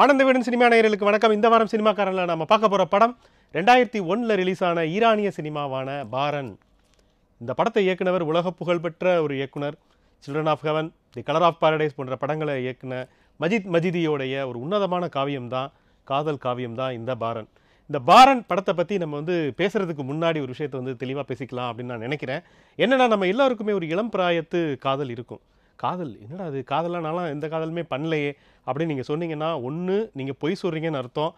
ஆனந்த வீடன் சினிமா நேயர்களுக்கு வணக்கம் இந்த வாரம் சினிமாக்காரனில் நம்ம பார்க்க போகிற படம் ரெண்டாயிரத்தி ஒன்றில் ரிலீஸ் ஆன ஈரானிய சினிமாவான பாரன் இந்த படத்தை இயக்குனவர் உலக புகழ்பெற்ற ஒரு இயக்குனர் children of heaven the colour of paradise போன்ற படங்களை இயக்குன மஜித் மஜிதியோடைய ஒரு உன்னதமான காவியம்தான் காதல் காவியம்தான் இந்த பாரன் இந்த பாரன் படத்தை பற்றி நம்ம வந்து பேசுகிறதுக்கு முன்னாடி ஒரு விஷயத்தை வந்து தெளிவாக பேசிக்கலாம் அப்படின்னு நான் நினைக்கிறேன் என்னென்னா நம்ம எல்லாருக்குமே ஒரு இளம் பிராயத்து காதல் இருக்கும் காதல் என்னடா அது காதலாக எந்த காதலுமே பண்ணலையே அப்படின்னு நீங்கள் சொன்னீங்கன்னா ஒன்று நீங்கள் பொய் சொல்கிறீங்கன்னு அர்த்தம்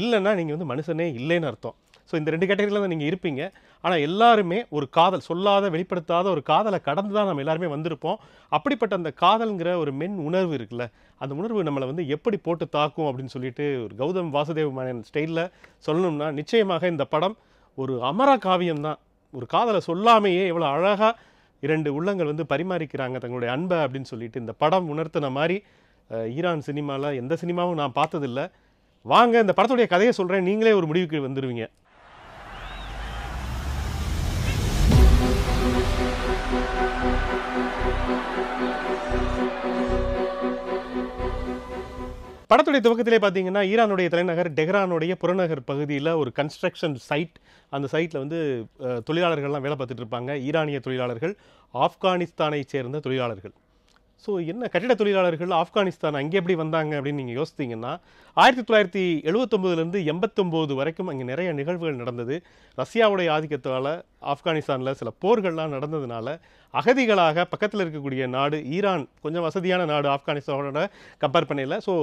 இல்லைன்னா நீங்கள் வந்து மனுஷனே இல்லைன்னு அர்த்தம் ஸோ இந்த ரெண்டு கேட்டகரியில் தான் நீங்கள் இருப்பீங்க ஆனால் எல்லாருமே ஒரு காதல் சொல்லாத வெளிப்படுத்தாத ஒரு காதலை கடந்து தான் நம்ம எல்லாருமே வந்திருப்போம் அப்படிப்பட்ட அந்த காதல்ங்கிற ஒரு மென் உணர்வு இருக்குல்ல அந்த உணர்வு நம்மளை வந்து எப்படி போட்டு தாக்கும் அப்படின்னு சொல்லிட்டு ஒரு கௌதம் வாசுதேவ் மேனன் ஸ்டைலில் சொல்லணும்னா நிச்சயமாக இந்த படம் ஒரு அமர காவியம் தான் ஒரு காதலை சொல்லாமையே எவ்வளோ அழகாக இரண்டு உள்ளங்கள் வந்து பரிமாறிக்கிறாங்க தங்களுடைய அன்பை அப்படின்னு சொல்லிட்டு இந்த படம் உணர்த்தின மாதிரி ஈரான் சினிமாவில் எந்த சினிமாவும் நான் பார்த்ததில்லை வாங்க இந்த படத்துடைய கதையை சொல்கிறேன் நீங்களே ஒரு முடிவுக்கு வந்துடுவீங்க படத்துடைய துவக்கத்திலே பார்த்தீங்கன்னா ஈரானுடைய தலைநகர் டெஹ்ரானுடைய புறநகர் பகுதியில் ஒரு கன்ஸ்ட்ரக்ஷன் சைட் அந்த சைட்டில் வந்து தொழிலாளர்கள்லாம் வேலை பார்த்துட்டு இருப்பாங்க ஈரானிய தொழிலாளர்கள் ஆப்கானிஸ்தானை சேர்ந்த தொழிலாளர்கள் ஸோ என்ன கட்டிட தொழிலாளர்கள் ஆப்கானிஸ்தான் அங்கே எப்படி வந்தாங்க அப்படின்னு நீங்கள் யோசித்தீங்கன்னா ஆயிரத்தி தொள்ளாயிரத்தி எழுபத்தொம்போதுலேருந்து எண்பத்தொம்போது வரைக்கும் அங்கே நிறைய நிகழ்வுகள் நடந்தது ரஷ்யாவுடைய ஆதிக்கத்தால் ஆப்கானிஸ்தானில் சில போர்கள்லாம் நடந்ததுனால அகதிகளாக பக்கத்தில் இருக்கக்கூடிய நாடு ஈரான் கொஞ்சம் வசதியான நாடு ஆப்கானிஸ்தானோட கம்பேர் பண்ணையில் ஸோ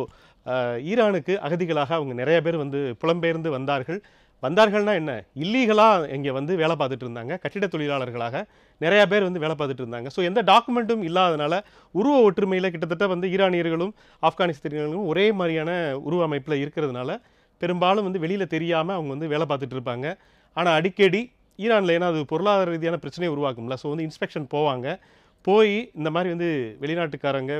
ஈரானுக்கு அகதிகளாக அவங்க நிறைய பேர் வந்து புலம்பெயர்ந்து வந்தார்கள் வந்தார்கள்னா என்ன இல்லீகலாக இங்கே வந்து வேலை பார்த்துட்டு இருந்தாங்க கட்டிட தொழிலாளர்களாக நிறையா பேர் வந்து வேலை பார்த்துட்டு இருந்தாங்க ஸோ எந்த டாக்குமெண்ட்டும் இல்லாதனால உருவ ஒற்றுமையில் கிட்டத்தட்ட வந்து ஈரானியர்களும் ஆப்கானிஸ்தானியர்களும் ஒரே மாதிரியான உருவ அமைப்பில் இருக்கிறதுனால பெரும்பாலும் வந்து வெளியில் தெரியாமல் அவங்க வந்து வேலை பார்த்துட்டு இருப்பாங்க ஆனால் அடிக்கடி ஈரானில் ஏன்னா அது பொருளாதார ரீதியான பிரச்சனையை உருவாக்கும்ல ஸோ வந்து இன்ஸ்பெக்ஷன் போவாங்க போய் இந்த மாதிரி வந்து வெளிநாட்டுக்காரங்க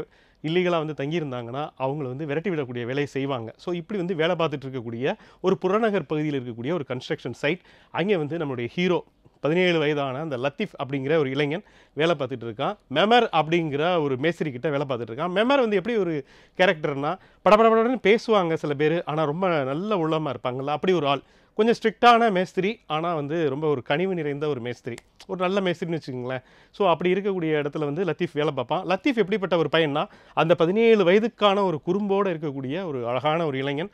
இல்லீகலாக வந்து தங்கியிருந்தாங்கன்னா அவங்களை வந்து விரட்டி விடக்கூடிய வேலையை செய்வாங்க ஸோ இப்படி வந்து வேலை பார்த்துட்டு இருக்கக்கூடிய ஒரு புறநகர் பகுதியில் இருக்கக்கூடிய ஒரு கன்ஸ்ட்ரக்ஷன் சைட் அங்கே வந்து நம்மளுடைய ஹீரோ பதினேழு வயதான அந்த லத்தீஃப் அப்படிங்கிற ஒரு இளைஞன் வேலை பார்த்துட்டு இருக்கான் மெமர் அப்படிங்கிற ஒரு மேஸ்திரி கிட்ட வேலை பார்த்துட்டு இருக்கான் மெமர் வந்து எப்படி ஒரு கேரக்டர்னா படப்படப்படன்னு பேசுவாங்க சில பேர் ஆனால் ரொம்ப நல்ல உள்ளமாக இருப்பாங்கள்ல அப்படி ஒரு ஆள் கொஞ்சம் ஸ்ட்ரிக்டான மேஸ்திரி ஆனால் வந்து ரொம்ப ஒரு கனிவு நிறைந்த ஒரு மேஸ்திரி ஒரு நல்ல மேஸ்திரின்னு வச்சுக்கோங்களேன் ஸோ அப்படி இருக்கக்கூடிய இடத்துல வந்து லத்தீஃப் வேலை பார்ப்பான் லத்தீஃப் எப்படிப்பட்ட ஒரு பையனா அந்த பதினேழு வயதுக்கான ஒரு குறும்போடு இருக்கக்கூடிய ஒரு அழகான ஒரு இளைஞன்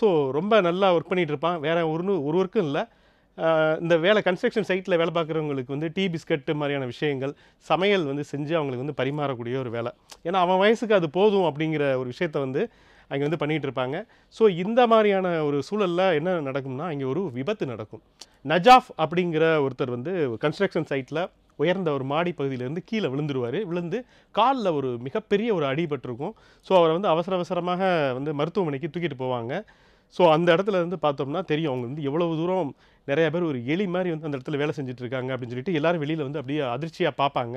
ஸோ ரொம்ப நல்லா ஒர்க் பண்ணிகிட்டு இருப்பான் வேறு ஒரு ஒருவருக்கும் இல்லை இந்த வேலை கன்ஸ்ட்ரக்ஷன் சைட்டில் வேலை பார்க்குறவங்களுக்கு வந்து டீ பிஸ்கட்டு மாதிரியான விஷயங்கள் சமையல் வந்து செஞ்சு அவங்களுக்கு வந்து பரிமாறக்கூடிய ஒரு வேலை ஏன்னா அவன் வயசுக்கு அது போதும் அப்படிங்கிற ஒரு விஷயத்த வந்து அங்கே வந்து பண்ணிகிட்டு இருப்பாங்க ஸோ இந்த மாதிரியான ஒரு சூழலில் என்ன நடக்கும்னா அங்கே ஒரு விபத்து நடக்கும் நஜாஃப் அப்படிங்கிற ஒருத்தர் வந்து கன்ஸ்ட்ரக்ஷன் சைட்டில் உயர்ந்த ஒரு மாடி பகுதியிலேருந்து கீழே விழுந்துருவார் விழுந்து காலில் ஒரு மிகப்பெரிய ஒரு அடிபட்டிருக்கும் ஸோ அவரை வந்து அவசர அவசரமாக வந்து மருத்துவமனைக்கு தூக்கிட்டு போவாங்க ஸோ அந்த இடத்துல இருந்து பார்த்தோம்னா தெரியும் அவங்க வந்து எவ்வளவு தூரம் நிறைய பேர் ஒரு எலி மாதிரி வந்து அந்த இடத்துல வேலை செஞ்சுட்ருக்காங்க அப்படின்னு சொல்லிட்டு எல்லோரும் வெளியில் வந்து அப்படியே அதிர்ச்சியாக பார்ப்பாங்க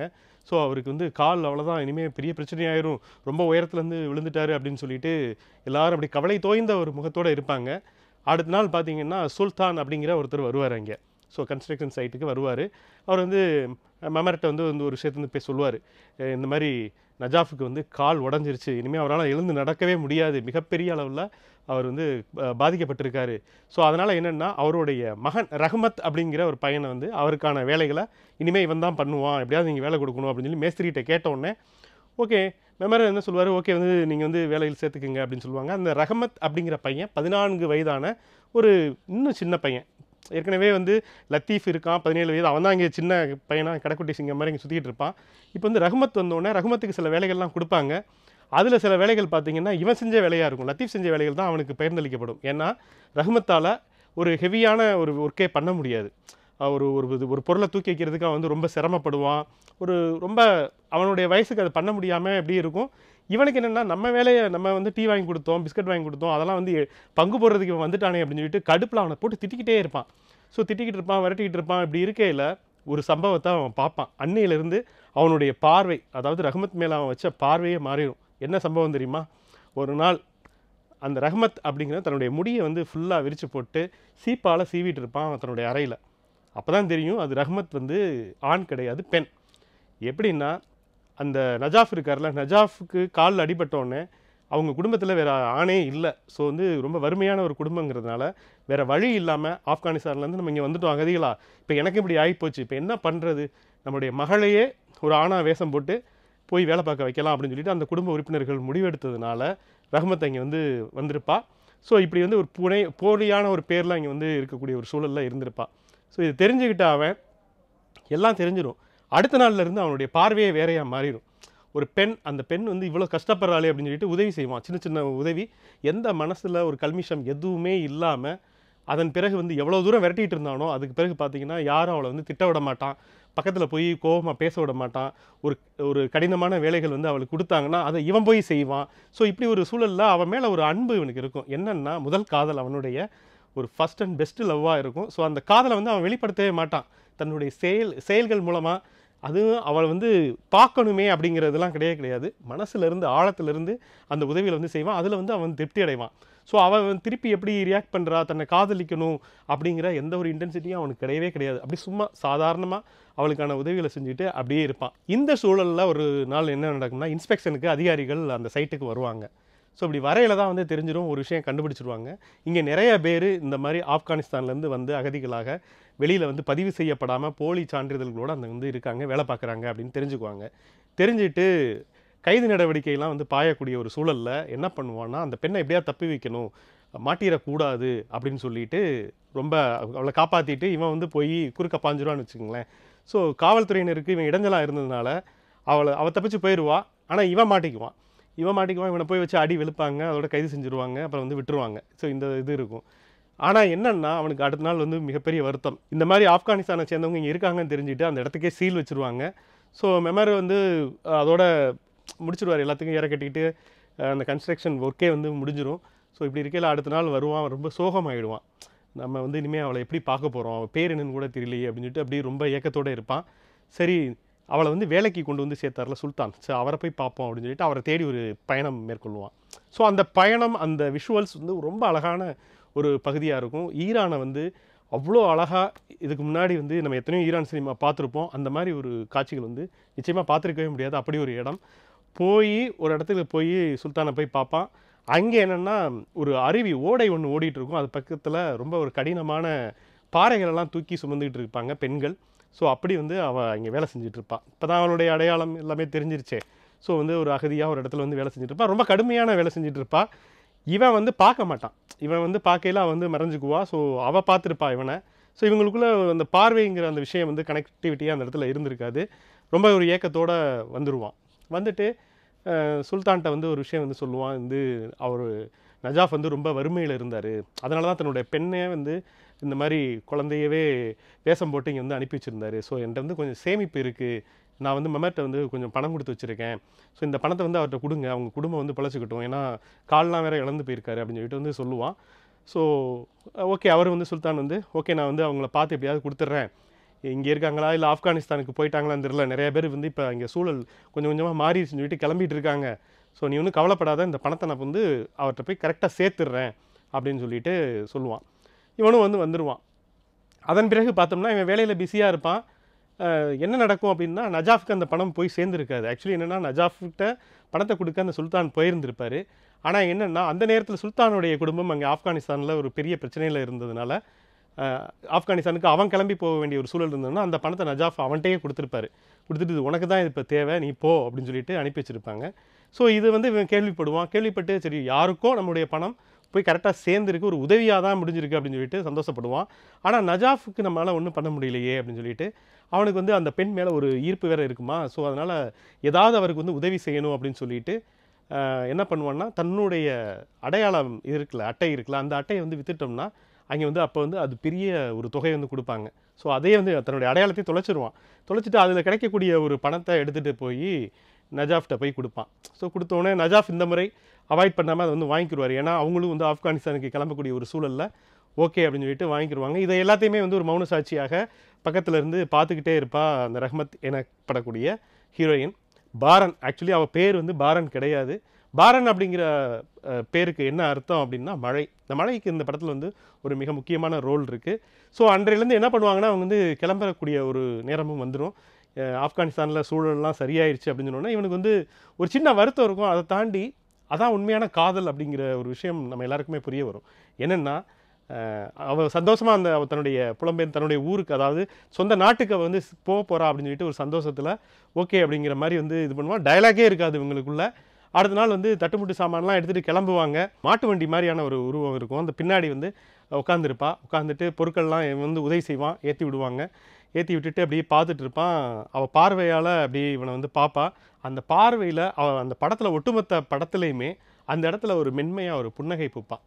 ஸோ அவருக்கு வந்து கால் அவ்வளோதான் இனிமேல் பெரிய பிரச்சனையாயிரும் ரொம்ப உயரத்துலேருந்து விழுந்துட்டாரு அப்படின்னு சொல்லிட்டு எல்லோரும் அப்படி கவலை தோய்ந்த ஒரு முகத்தோடு இருப்பாங்க அடுத்த நாள் பார்த்தீங்கன்னா சுல்தான் அப்படிங்கிற ஒருத்தர் வருவார் அங்கே ஸோ கன்ஸ்ட்ரக்ஷன் சைட்டுக்கு வருவார் அவர் வந்து மெமர்கிட்ட வந்து வந்து ஒரு விஷயத்தை வந்து போய் சொல்லுவார் இந்த மாதிரி நஜாஃபுக்கு வந்து கால் உடஞ்சிருச்சு இனிமேல் அவரால் எழுந்து நடக்கவே முடியாது மிகப்பெரிய அளவில் அவர் வந்து பாதிக்கப்பட்டிருக்காரு ஸோ அதனால் என்னென்னா அவருடைய மகன் ரஹமத் அப்படிங்கிற ஒரு பையனை வந்து அவருக்கான வேலைகளை இனிமேல் இவன் தான் பண்ணுவான் எப்படியாவது நீங்கள் வேலை கொடுக்கணும் அப்படின்னு சொல்லி மேஸ்திரிகிட்ட கேட்டோடனே ஓகே மெமரர் என்ன சொல்லுவார் ஓகே வந்து நீங்கள் வந்து வேலையில் சேர்த்துக்குங்க அப்படின்னு சொல்லுவாங்க அந்த ரஹமத் அப்படிங்கிற பையன் பதினான்கு வயதான ஒரு இன்னும் சின்ன பையன் ஏற்கனவே வந்து லத்தீஃப் இருக்கான் பதினேழு வயது அவன் தான் இங்கே சின்ன பையனாக கடைக்குட்டி சிங்கம் மாதிரி இங்கே சுற்றிட்டு இருப்பான் இப்போ வந்து ரஹ்மத் வந்தோடனே ரஹ்மத்துக்கு சில வேலைகள்லாம் கொடுப்பாங்க அதில் சில வேலைகள் பார்த்திங்கன்னா இவன் செஞ்ச வேலையாக இருக்கும் லத்தீஃப் செஞ்ச வேலைகள் தான் அவனுக்கு பயிர்ந்தளிக்கப்படும் ஏன்னா ரஹ்மத்தால் ஒரு ஹெவியான ஒரு ஒர்க்கே பண்ண முடியாது ஒரு ஒரு ஒரு பொருளை தூக்கி வைக்கிறதுக்கு அவன் வந்து ரொம்ப சிரமப்படுவான் ஒரு ரொம்ப அவனுடைய வயசுக்கு அதை பண்ண முடியாமல் எப்படி இருக்கும் இவனுக்கு என்னென்னா நம்ம வேலையை நம்ம வந்து டீ வாங்கி கொடுத்தோம் பிஸ்கட் வாங்கி கொடுத்தோம் அதெல்லாம் வந்து பங்கு போடுறதுக்கு இவன் வந்துட்டானே அப்படின்னு சொல்லிட்டு கடுப்பில் அவனை போட்டு திட்டிக்கிட்டே இருப்பான் ஸோ திட்டிக்கிட்டு இருப்பான் விரட்டிக்கிட்டு இருப்பான் இப்படி இருக்கையில் ஒரு சம்பவத்தை அவன் பார்ப்பான் அன்னையிலேருந்து அவனுடைய பார்வை அதாவது ரஹமத் மேலே அவன் வச்ச பார்வையே மாறிடும் என்ன சம்பவம் தெரியுமா ஒரு நாள் அந்த ரஹமத் அப்படிங்கிற தன்னுடைய முடியை வந்து ஃபுல்லாக விரித்து போட்டு சீப்பால் சீவிட்டு இருப்பான் தன்னுடைய அறையில் அப்போ தான் தெரியும் அது ரஹ்மத் வந்து ஆண் கிடையாது பெண் எப்படின்னா அந்த நஜாஃப் இருக்கார்ல நஜாஃபுக்கு காலில் அடிபட்டோடனே அவங்க குடும்பத்தில் வேறு ஆணே இல்லை ஸோ வந்து ரொம்ப வறுமையான ஒரு குடும்பங்கிறதுனால வேறு வழி இல்லாமல் ஆப்கானிஸ்தான்லேருந்து நம்ம இங்கே வந்துட்டோம் அகதிகளா இப்போ எனக்கு இப்படி ஆகிப்போச்சு இப்போ என்ன பண்ணுறது நம்முடைய மகளையே ஒரு ஆணாக வேஷம் போட்டு போய் வேலை பார்க்க வைக்கலாம் அப்படின்னு சொல்லிட்டு அந்த குடும்ப உறுப்பினர்கள் முடிவெடுத்ததுனால ரஹ்மத் இங்கே வந்து வந்திருப்பா ஸோ இப்படி வந்து ஒரு புனை போலியான ஒரு பேரில் இங்கே வந்து இருக்கக்கூடிய ஒரு சூழலில் இருந்திருப்பாள் ஸோ இது தெரிஞ்சுக்கிட்ட அவன் எல்லாம் தெரிஞ்சிடும் அடுத்த நாள்லேருந்து அவனுடைய பார்வையே வேறையாக மாறிடும் ஒரு பெண் அந்த பெண் வந்து இவ்வளோ கஷ்டப்படுறாளே அப்படின்னு சொல்லிட்டு உதவி செய்வான் சின்ன சின்ன உதவி எந்த மனசில் ஒரு கல்மிஷம் எதுவுமே இல்லாமல் அதன் பிறகு வந்து எவ்வளோ தூரம் விரட்டிகிட்டு இருந்தானோ அதுக்கு பிறகு பார்த்தீங்கன்னா யாரும் அவளை வந்து திட்ட விட மாட்டான் பக்கத்தில் போய் கோபமாக பேச விட மாட்டான் ஒரு ஒரு கடினமான வேலைகள் வந்து அவளுக்கு கொடுத்தாங்கன்னா அதை இவன் போய் செய்வான் ஸோ இப்படி ஒரு சூழலில் அவன் மேலே ஒரு அன்பு இவனுக்கு இருக்கும் என்னென்னா முதல் காதல் அவனுடைய ஒரு ஃபஸ்ட் அண்ட் பெஸ்ட்டு லவ்வாக இருக்கும் ஸோ அந்த காதலை வந்து அவன் வெளிப்படுத்தவே மாட்டான் தன்னுடைய செயல் செயல்கள் மூலமாக அதுவும் அவள் வந்து பார்க்கணுமே அப்படிங்கிறதுலாம் கிடையவே கிடையாது மனசுலேருந்து ஆழத்துலேருந்து அந்த உதவியில் வந்து செய்வான் அதில் வந்து அவன் திருப்தி அடைவான் ஸோ அவன் திருப்பி எப்படி ரியாக்ட் பண்ணுறா தன்னை காதலிக்கணும் அப்படிங்கிற எந்த ஒரு இன்டென்சிட்டியும் அவனுக்கு கிடையவே கிடையாது அப்படி சும்மா சாதாரணமாக அவளுக்கான உதவிகளை செஞ்சுட்டு அப்படியே இருப்பான் இந்த சூழலில் ஒரு நாள் என்ன நடக்கும்னா இன்ஸ்பெக்ஷனுக்கு அதிகாரிகள் அந்த சைட்டுக்கு வருவாங்க ஸோ இப்படி வரையில் தான் வந்து தெரிஞ்சிடும் ஒரு விஷயம் கண்டுபிடிச்சிருவாங்க இங்கே நிறைய பேர் இந்த மாதிரி ஆப்கானிஸ்தான்லேருந்து வந்து அகதிகளாக வெளியில் வந்து பதிவு செய்யப்படாமல் போலி சான்றிதழ்களோடு அந்த வந்து இருக்காங்க வேலை பார்க்குறாங்க அப்படின்னு தெரிஞ்சுக்குவாங்க தெரிஞ்சுட்டு கைது நடவடிக்கையெல்லாம் வந்து பாயக்கூடிய ஒரு சூழலில் என்ன பண்ணுவான்னா அந்த பெண்ணை எப்படியா தப்பி வைக்கணும் மாட்டிடக்கூடாது அப்படின்னு சொல்லிட்டு ரொம்ப அவளை காப்பாற்றிட்டு இவன் வந்து போய் குறுக்க பாஞ்சிருவான்னு வச்சுக்கோங்களேன் ஸோ காவல்துறையினருக்கு இவன் இடைஞ்சலாக இருந்ததுனால அவளை அவள் தப்பிச்சு போயிடுவா ஆனால் இவன் மாட்டிக்குவான் இவன் மாட்டிக்குவான் இவனை போய் வச்சு அடி வெளுப்பாங்க அதோட கைது செஞ்சுருவாங்க அப்புறம் வந்து விட்டுருவாங்க ஸோ இந்த இது இருக்கும் ஆனால் என்னென்னா அவனுக்கு அடுத்த நாள் வந்து மிகப்பெரிய வருத்தம் இந்த மாதிரி ஆப்கானிஸ்தானை சேர்ந்தவங்க இங்கே இருக்காங்கன்னு தெரிஞ்சுட்டு அந்த இடத்துக்கே சீல் வச்சுருவாங்க ஸோ மெமரி வந்து அதோட முடிச்சிடுவார் எல்லாத்துக்கும் ஏற கட்டிக்கிட்டு அந்த கன்ஸ்ட்ரக்ஷன் ஒர்க்கே வந்து முடிஞ்சிடும் ஸோ இப்படி இருக்கையில் அடுத்த நாள் வருவான் ரொம்ப சோகமாகிடுவான் நம்ம வந்து இனிமேல் அவளை எப்படி பார்க்க போகிறோம் அவள் பேர் என்னன்னு கூட தெரியலையே அப்படின்னு சொல்லிட்டு அப்படியே ரொம்ப இயக்கத்தோடு இருப்பான் சரி அவளை வந்து வேலைக்கு கொண்டு வந்து சேர்த்தார்ல சுல்தான் ஸோ அவரை போய் பார்ப்போம் அப்படின்னு சொல்லிட்டு அவரை தேடி ஒரு பயணம் மேற்கொள்வான் ஸோ அந்த பயணம் அந்த விஷுவல்ஸ் வந்து ரொம்ப அழகான ஒரு பகுதியாக இருக்கும் ஈரானை வந்து அவ்வளோ அழகாக இதுக்கு முன்னாடி வந்து நம்ம எத்தனையோ ஈரான் சினிமா பார்த்துருப்போம் அந்த மாதிரி ஒரு காட்சிகள் வந்து நிச்சயமாக பார்த்துருக்கவே முடியாது அப்படி ஒரு இடம் போய் ஒரு இடத்துக்கு போய் சுல்தானை போய் பார்ப்பான் அங்கே என்னென்னா ஒரு அருவி ஓடை ஒன்று ஓடிட்டுருக்கும் இருக்கும் அது பக்கத்தில் ரொம்ப ஒரு கடினமான பாறைகளெல்லாம் தூக்கி சுமந்துக்கிட்டு இருப்பாங்க பெண்கள் ஸோ அப்படி வந்து அவள் இங்கே வேலை செஞ்சிட்ருப்பாள் இப்போ தான் அவளுடைய அடையாளம் எல்லாமே தெரிஞ்சிருச்சே ஸோ வந்து ஒரு அகதியாக ஒரு இடத்துல வந்து வேலை செஞ்சுட்ருப்பா ரொம்ப கடுமையான வேலை செஞ்சிட்ருப்பா இவன் வந்து பார்க்க மாட்டான் இவன் வந்து பார்க்கையில வந்து மறைஞ்சிக்குவா ஸோ அவள் பார்த்துருப்பா இவனை ஸோ இவங்களுக்குள்ள அந்த பார்வைங்கிற அந்த விஷயம் வந்து கனெக்டிவிட்டியாக அந்த இடத்துல இருந்திருக்காது ரொம்ப ஒரு ஏக்கத்தோடு வந்துடுவான் வந்துட்டு சுல்தான்கிட்ட வந்து ஒரு விஷயம் வந்து சொல்லுவான் வந்து அவர் நஜாஃப் வந்து ரொம்ப வறுமையில் இருந்தார் அதனால தான் தன்னுடைய பெண்ணே வந்து இந்த மாதிரி குழந்தையவே வேஷம் போட்டு இங்கே வந்து அனுப்பி வச்சுருந்தாரு ஸோ என்கிட்ட வந்து கொஞ்சம் சேமிப்பு இருக்குது நான் வந்து மெமர்கிட்ட வந்து கொஞ்சம் பணம் கொடுத்து வச்சுருக்கேன் ஸோ இந்த பணத்தை வந்து அவர்கிட்ட கொடுங்க அவங்க குடும்பம் வந்து பழச்சிக்கிட்டோம் ஏன்னா கால்லாம் வேறு இழந்து போயிருக்காரு அப்படின்னு சொல்லிட்டு வந்து சொல்லுவான் ஸோ ஓகே அவர் வந்து சுல்தான் வந்து ஓகே நான் வந்து அவங்கள பார்த்து எப்படியாவது கொடுத்துட்றேன் இங்கே இருக்காங்களா இல்லை ஆப்கானிஸ்தானுக்கு போயிட்டாங்களான்னு தெரியல நிறைய பேர் வந்து இப்போ இங்கே சூழல் கொஞ்சம் கொஞ்சமாக மாறிடுச்சுன்னு சொல்லிட்டு கிளம்பிட்டு இருக்காங்க ஸோ நீ ஒன்றும் கவலைப்படாத இந்த பணத்தை நான் வந்து அவர்கிட்ட போய் கரெக்டாக சேர்த்துடுறேன் அப்படின்னு சொல்லிட்டு சொல்லுவான் இவனும் வந்து வந்துடுவான் அதன் பிறகு பார்த்தோம்னா இவன் வேலையில் பிஸியாக இருப்பான் என்ன நடக்கும் அப்படின்னா நஜாஃப்க்கு அந்த பணம் போய் சேர்ந்துருக்காது ஆக்சுவலி என்னென்னா நஜாஃப்கிட்ட பணத்தை கொடுக்க அந்த சுல்தான் போயிருந்திருப்பார் ஆனால் என்னென்னா அந்த நேரத்தில் சுல்தானுடைய குடும்பம் அங்கே ஆப்கானிஸ்தானில் ஒரு பெரிய பிரச்சனையில் இருந்ததுனால ஆப்கானிஸ்தானுக்கு அவன் கிளம்பி போக வேண்டிய ஒரு சூழல் இருந்ததுன்னா அந்த பணத்தை நஜாஃப் அவன்கிட்டயே கொடுத்துருப்பாரு கொடுத்துட்டு உனக்கு தான் இது இப்போ தேவை நீ போ அப்படின்னு சொல்லிட்டு அனுப்பி வச்சுருப்பாங்க ஸோ இது வந்து இவன் கேள்விப்படுவான் கேள்விப்பட்டு சரி யாருக்கோ நம்முடைய பணம் போய் கரெக்டாக சேர்ந்துருக்கு ஒரு உதவியாக தான் முடிஞ்சிருக்கு அப்படின்னு சொல்லிட்டு சந்தோஷப்படுவான் ஆனால் நஜாஃபுக்கு நம்மளால் ஒன்றும் பண்ண முடியலையே அப்படின்னு சொல்லிட்டு அவனுக்கு வந்து அந்த பெண் மேலே ஒரு ஈர்ப்பு வேறு இருக்குமா ஸோ அதனால் ஏதாவது அவருக்கு வந்து உதவி செய்யணும் அப்படின்னு சொல்லிட்டு என்ன பண்ணுவான்னா தன்னுடைய அடையாளம் இருக்குல்ல அட்டை இருக்குல்ல அந்த அட்டையை வந்து வித்துட்டோம்னா அங்கே வந்து அப்போ வந்து அது பெரிய ஒரு தொகை வந்து கொடுப்பாங்க ஸோ அதே வந்து தன்னுடைய அடையாளத்தையும் தொலைச்சிடுவான் தொலைச்சிட்டு அதில் கிடைக்கக்கூடிய ஒரு பணத்தை எடுத்துகிட்டு போய் நஜாஃப்ட்ட போய் கொடுப்பான் ஸோ கொடுத்தோடனே நஜாஃப் இந்த முறை அவாய்ட் பண்ணாமல் அதை வந்து வாங்கிக்கிடுவார் ஏன்னா அவங்களும் வந்து ஆப்கானிஸ்தானுக்கு கிளம்பக்கூடிய ஒரு சூழலில் ஓகே அப்படின்னு சொல்லிட்டு வாங்கிக்கிடுவாங்க இதை எல்லாத்தையுமே வந்து ஒரு மௌன சாட்சியாக பக்கத்தில் இருந்து பார்த்துக்கிட்டே இருப்பாள் அந்த ரஹ்மத் எனப்படக்கூடிய ஹீரோயின் பாரன் ஆக்சுவலி அவள் பேர் வந்து பாரன் கிடையாது பாரன் அப்படிங்கிற பேருக்கு என்ன அர்த்தம் அப்படின்னா மழை இந்த மழைக்கு இந்த படத்தில் வந்து ஒரு மிக முக்கியமான ரோல் இருக்குது ஸோ அன்றையிலேருந்து என்ன பண்ணுவாங்கன்னா அவங்க வந்து கிளம்பக்கூடிய ஒரு நேரமும் வந்துடும் ஆப்கானிஸ்தானில் சூழல்லாம் சரியாயிருச்சு அப்படின்னு சொன்னோன்னா இவனுக்கு வந்து ஒரு சின்ன வருத்தம் இருக்கும் அதை தாண்டி அதான் உண்மையான காதல் அப்படிங்கிற ஒரு விஷயம் நம்ம எல்லாருக்குமே புரிய வரும் என்னென்னா அவள் சந்தோஷமாக அந்த அவள் தன்னுடைய புலம்பெயர் தன்னுடைய ஊருக்கு அதாவது சொந்த நாட்டுக்கு அவள் வந்து போக போகிறா அப்படின்னு சொல்லிட்டு ஒரு சந்தோஷத்தில் ஓகே அப்படிங்கிற மாதிரி வந்து இது பண்ணுவான் டயலாகே இருக்காது இவங்களுக்குள்ளே அடுத்த நாள் வந்து தட்டுமுட்டு சாமான்லாம் எடுத்துகிட்டு கிளம்புவாங்க மாட்டு வண்டி மாதிரியான ஒரு உருவம் இருக்கும் அந்த பின்னாடி வந்து உட்காந்துருப்பா உட்காந்துட்டு பொருட்கள்லாம் வந்து உதவி செய்வான் ஏற்றி விடுவாங்க ஏற்றி விட்டுட்டு அப்படியே பார்த்துட்டு இருப்பான் அவள் பார்வையால் அப்படியே இவனை வந்து பார்ப்பா அந்த பார்வையில் அவள் அந்த படத்தில் ஒட்டுமொத்த படத்துலையுமே அந்த இடத்துல ஒரு மென்மையாக ஒரு புன்னகை பூப்பான்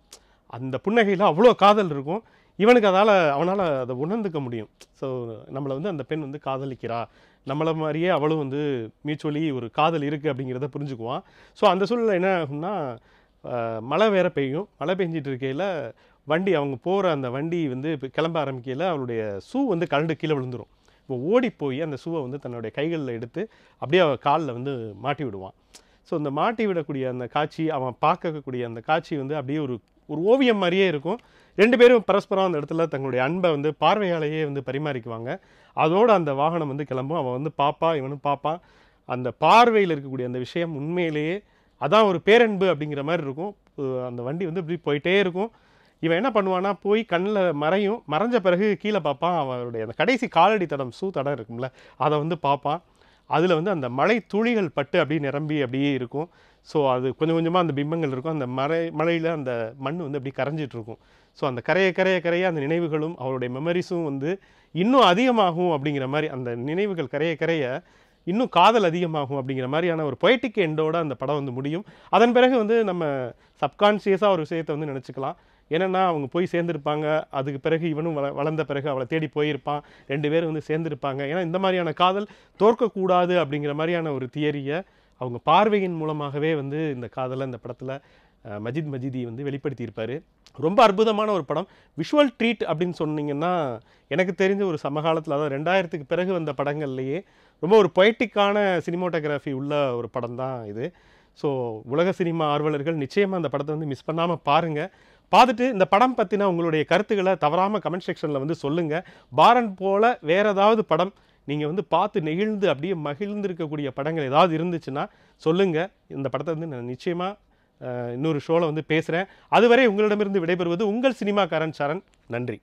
அந்த புன்னகையில் அவ்வளோ காதல் இருக்கும் இவனுக்கு அதால் அவனால் அதை உணர்ந்துக்க முடியும் ஸோ நம்மளை வந்து அந்த பெண் வந்து காதலிக்கிறா நம்மளை மாதிரியே அவளும் வந்து மியூச்சுவலி ஒரு காதல் இருக்குது அப்படிங்கிறத புரிஞ்சுக்குவான் ஸோ அந்த சூழ்நிலை என்ன ஆகும்னா மழை வேற பெய்யும் மழை பெஞ்சிட்டு இருக்கையில் வண்டி அவங்க போகிற அந்த வண்டி வந்து இப்போ கிளம்ப ஆரம்பிக்கையில் அவளுடைய ஷூ வந்து கரண்டு கீழே விழுந்துடும் இப்போ ஓடி போய் அந்த ஷூவை வந்து தன்னுடைய கைகளில் எடுத்து அப்படியே அவள் காலில் வந்து மாட்டி விடுவான் ஸோ இந்த மாட்டி விடக்கூடிய அந்த காட்சி அவன் பார்க்கக்கூடிய அந்த காட்சி வந்து அப்படியே ஒரு ஒரு ஓவியம் மாதிரியே இருக்கும் ரெண்டு பேரும் பரஸ்பரம் அந்த இடத்துல தங்களுடைய அன்பை வந்து பார்வையாலேயே வந்து பரிமாறிக்குவாங்க அதோடு அந்த வாகனம் வந்து கிளம்பும் அவன் வந்து பாப்பா இவனும் பார்ப்பான் அந்த பார்வையில் இருக்கக்கூடிய அந்த விஷயம் உண்மையிலேயே அதான் ஒரு பேரன்பு அப்படிங்கிற மாதிரி இருக்கும் அந்த வண்டி வந்து இப்படி போயிட்டே இருக்கும் இவன் என்ன பண்ணுவான்னா போய் கண்ணில் மறையும் மறைஞ்ச பிறகு கீழே பார்ப்பான் அவருடைய அந்த கடைசி காலடி தடம் சூ தடம் இருக்கும்ல அதை வந்து பார்ப்பான் அதில் வந்து அந்த மலை துளிகள் பட்டு அப்படியே நிரம்பி அப்படியே இருக்கும் ஸோ அது கொஞ்சம் கொஞ்சமாக அந்த பிம்பங்கள் இருக்கும் அந்த மறை மலையில் அந்த மண் வந்து அப்படி கரைஞ்சிட்ருக்கும் ஸோ அந்த கரையை கரைய கரைய அந்த நினைவுகளும் அவருடைய மெமரிஸும் வந்து இன்னும் அதிகமாகும் அப்படிங்கிற மாதிரி அந்த நினைவுகள் கரைய கரைய இன்னும் காதல் அதிகமாகும் அப்படிங்கிற மாதிரியான ஒரு பொய்டிக் எண்டோடு அந்த படம் வந்து முடியும் அதன் பிறகு வந்து நம்ம சப்கான்ஷியஸாக ஒரு விஷயத்தை வந்து நினச்சிக்கலாம் என்னென்னா அவங்க போய் சேர்ந்துருப்பாங்க அதுக்கு பிறகு இவனும் வள வளர்ந்த பிறகு அவளை தேடி போயிருப்பான் ரெண்டு பேரும் வந்து சேர்ந்துருப்பாங்க ஏன்னா இந்த மாதிரியான காதல் தோற்கக்கூடாது அப்படிங்கிற மாதிரியான ஒரு தியரியை அவங்க பார்வையின் மூலமாகவே வந்து இந்த காதலை இந்த படத்தில் மஜித் மஜிதி வந்து வெளிப்படுத்தியிருப்பார் ரொம்ப அற்புதமான ஒரு படம் விஷுவல் ட்ரீட் அப்படின்னு சொன்னீங்கன்னா எனக்கு தெரிஞ்ச ஒரு சமகாலத்தில் அதாவது ரெண்டாயிரத்துக்கு பிறகு வந்த படங்கள்லேயே ரொம்ப ஒரு பொய்டிக்கான சினிமோட்டோகிராஃபி உள்ள ஒரு படம் தான் இது ஸோ உலக சினிமா ஆர்வலர்கள் நிச்சயமாக அந்த படத்தை வந்து மிஸ் பண்ணாமல் பாருங்கள் பார்த்துட்டு இந்த படம் பற்றின உங்களுடைய கருத்துக்களை தவறாமல் கமெண்ட் செக்ஷனில் வந்து சொல்லுங்கள் பாரன் போல் வேறு ஏதாவது படம் நீங்கள் வந்து பார்த்து நெகிழ்ந்து அப்படியே மகிழ்ந்திருக்கக்கூடிய படங்கள் ஏதாவது இருந்துச்சுன்னா சொல்லுங்கள் இந்த படத்தை வந்து நான் நிச்சயமாக இன்னொரு ஷோவில் வந்து பேசுகிறேன் அதுவரை உங்களிடமிருந்து விடைபெறுவது உங்கள் சினிமாக்காரன் சரண் நன்றி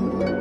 thank you